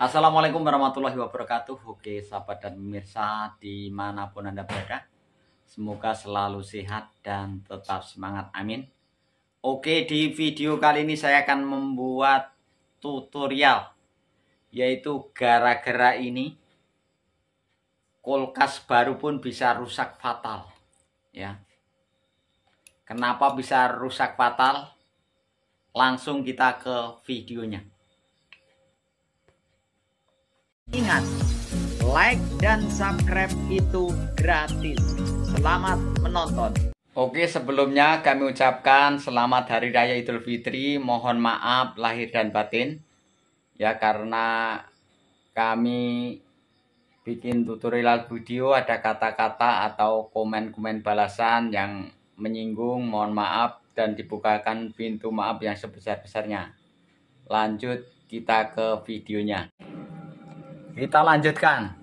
Assalamualaikum warahmatullahi wabarakatuh Oke sahabat dan pemirsa dimanapun anda berada Semoga selalu sehat dan tetap semangat amin Oke di video kali ini saya akan membuat tutorial Yaitu gara-gara ini Kulkas baru pun bisa rusak fatal Ya Kenapa bisa rusak fatal? Langsung kita ke videonya Ingat, like dan subscribe itu gratis. Selamat menonton. Oke, sebelumnya kami ucapkan selamat Hari Raya Idul Fitri. Mohon maaf lahir dan batin. Ya, karena kami bikin tutorial video ada kata-kata atau komen-komen balasan yang menyinggung, mohon maaf dan dibukakan pintu maaf yang sebesar-besarnya. Lanjut kita ke videonya. Kita lanjutkan.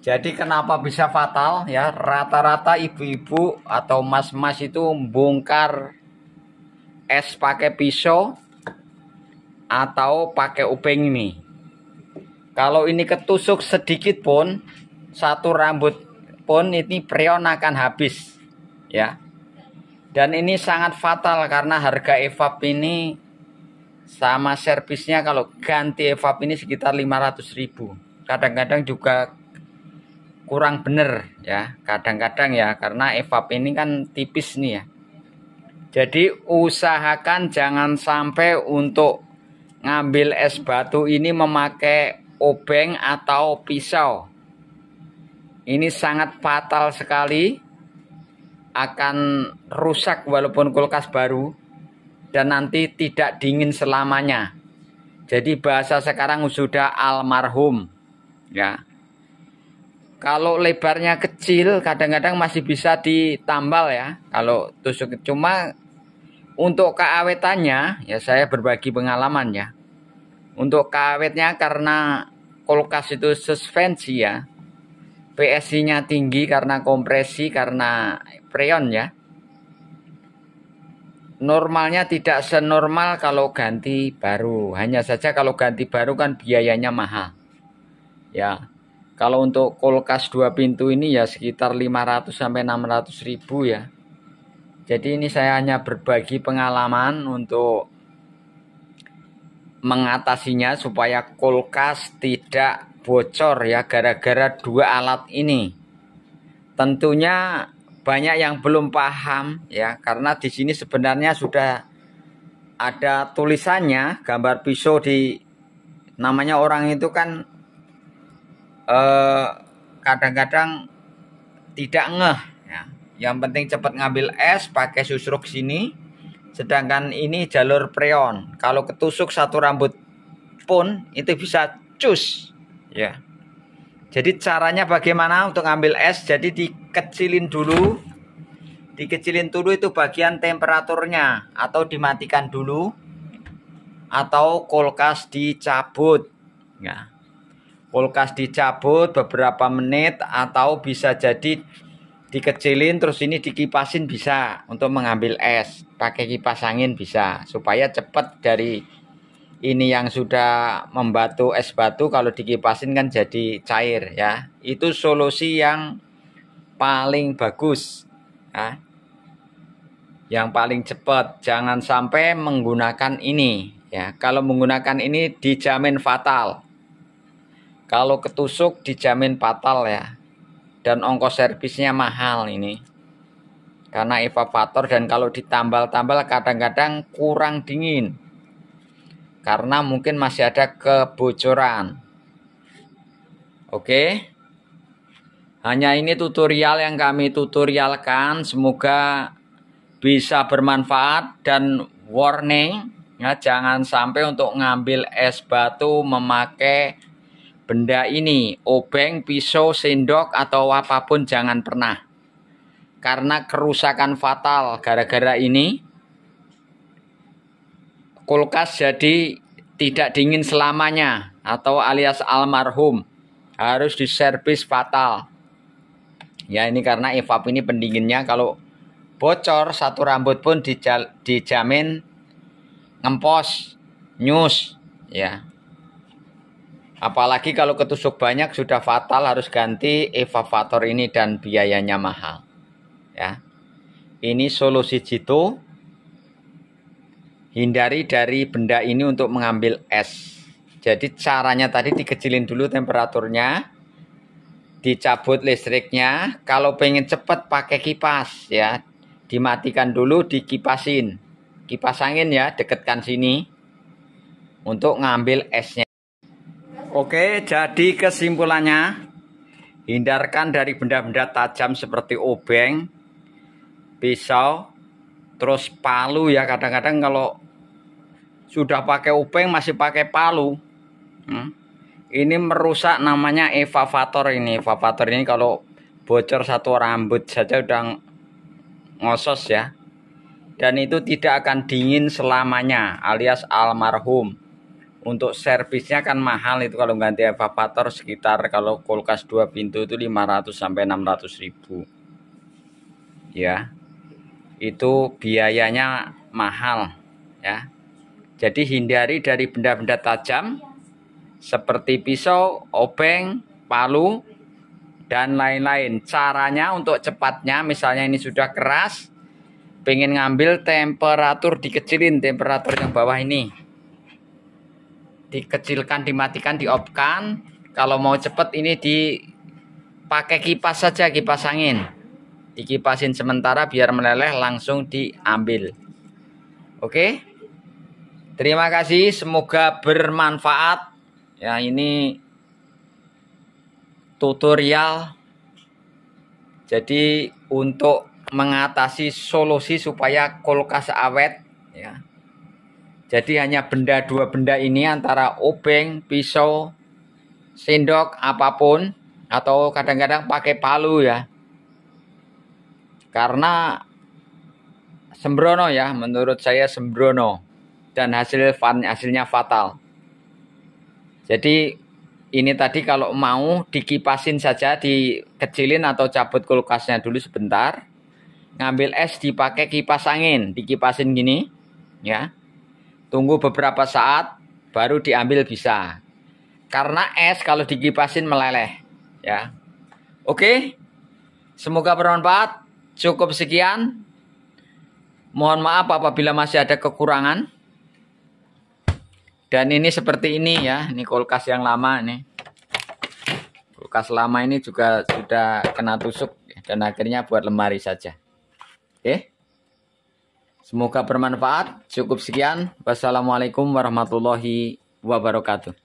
Jadi kenapa bisa fatal ya? Rata-rata ibu-ibu atau mas-mas itu bongkar es pakai pisau atau pakai upeng ini. Kalau ini ketusuk sedikit pun satu rambut pun ini preon akan habis ya. Dan ini sangat fatal karena harga evap ini sama servisnya kalau ganti evap ini sekitar ribu. kadang-kadang juga kurang bener ya kadang-kadang ya karena evap ini kan tipis nih ya jadi usahakan jangan sampai untuk ngambil es batu ini memakai obeng atau pisau ini sangat fatal sekali akan rusak walaupun kulkas baru dan nanti tidak dingin selamanya. Jadi bahasa sekarang sudah almarhum. Ya. Kalau lebarnya kecil kadang-kadang masih bisa ditambal ya. Kalau tusuk cuma untuk keawetannya ya saya berbagi pengalaman ya. Untuk keawetnya karena kulkas itu suspensi ya. PSI-nya tinggi karena kompresi karena freon ya normalnya tidak senormal kalau ganti baru. Hanya saja kalau ganti baru kan biayanya mahal. Ya. Kalau untuk kulkas dua pintu ini ya sekitar 500 sampai 600 ribu ya. Jadi ini saya hanya berbagi pengalaman untuk mengatasinya supaya kulkas tidak bocor ya gara-gara dua alat ini. Tentunya banyak yang belum paham ya karena di sini sebenarnya sudah ada tulisannya gambar pisau di namanya orang itu kan eh, kadang-kadang eh, tidak ngeh ya. yang penting cepat ngambil es pakai susruk sini sedangkan ini jalur preon kalau ketusuk satu rambut pun itu bisa cus ya yeah. Jadi caranya bagaimana untuk ngambil es? Jadi dikecilin dulu. Dikecilin dulu itu bagian temperaturnya atau dimatikan dulu atau kulkas dicabut. Ya. Kulkas dicabut beberapa menit atau bisa jadi dikecilin terus ini dikipasin bisa untuk mengambil es. Pakai kipas angin bisa supaya cepat dari ini yang sudah membatu es batu kalau dikipasin kan jadi cair ya. Itu solusi yang paling bagus. Ya. Yang paling cepat, jangan sampai menggunakan ini ya. Kalau menggunakan ini dijamin fatal. Kalau ketusuk dijamin fatal ya. Dan ongkos servisnya mahal ini karena evaporator dan kalau ditambal-tambal kadang-kadang kurang dingin karena mungkin masih ada kebocoran. Oke. Hanya ini tutorial yang kami tutorialkan, semoga bisa bermanfaat dan warning ya jangan sampai untuk ngambil es batu memakai benda ini, obeng, pisau, sendok atau apapun jangan pernah. Karena kerusakan fatal gara-gara ini kulkas jadi tidak dingin selamanya atau alias almarhum harus diservis fatal. Ya ini karena evap ini pendinginnya kalau bocor satu rambut pun dijamin ngempos, nyus ya. Apalagi kalau ketusuk banyak sudah fatal harus ganti evaporator ini dan biayanya mahal. Ya. Ini solusi jitu hindari dari benda ini untuk mengambil es. Jadi caranya tadi dikecilin dulu temperaturnya, dicabut listriknya. Kalau pengen cepat pakai kipas ya, dimatikan dulu, dikipasin. Kipas angin ya, dekatkan sini untuk ngambil esnya. Oke, jadi kesimpulannya hindarkan dari benda-benda tajam seperti obeng, pisau, terus palu ya kadang-kadang kalau sudah pakai upeng masih pakai palu hmm? ini merusak namanya evavator ini evavator ini kalau bocor satu rambut saja udah ngosos ya dan itu tidak akan dingin selamanya alias almarhum untuk servisnya kan mahal itu kalau ganti evaporator sekitar kalau kulkas dua pintu itu 500 sampai 600 ribu ya itu biayanya mahal ya jadi hindari dari benda-benda tajam seperti pisau, obeng, palu, dan lain-lain. Caranya untuk cepatnya misalnya ini sudah keras, pengen ngambil temperatur dikecilin temperatur yang bawah ini. Dikecilkan, dimatikan, diopkan. Kalau mau cepat ini dipakai kipas saja, kipas angin. Dikipasin sementara biar meleleh langsung diambil. Oke? Okay? Terima kasih, semoga bermanfaat. Ya, ini tutorial. Jadi untuk mengatasi solusi supaya kulkas awet ya. Jadi hanya benda dua benda ini antara obeng, pisau, sendok apapun atau kadang-kadang pakai palu ya. Karena sembrono ya, menurut saya sembrono dan hasil hasilnya fatal. Jadi ini tadi kalau mau dikipasin saja, dikecilin atau cabut kulkasnya dulu sebentar. Ngambil es dipakai kipas angin, dikipasin gini, ya. Tunggu beberapa saat baru diambil bisa. Karena es kalau dikipasin meleleh, ya. Oke. Semoga bermanfaat. Cukup sekian. Mohon maaf apabila masih ada kekurangan. Dan ini seperti ini ya, ini kulkas yang lama nih. Kulkas lama ini juga sudah kena tusuk dan akhirnya buat lemari saja. Oke. Semoga bermanfaat. Cukup sekian. Wassalamualaikum warahmatullahi wabarakatuh.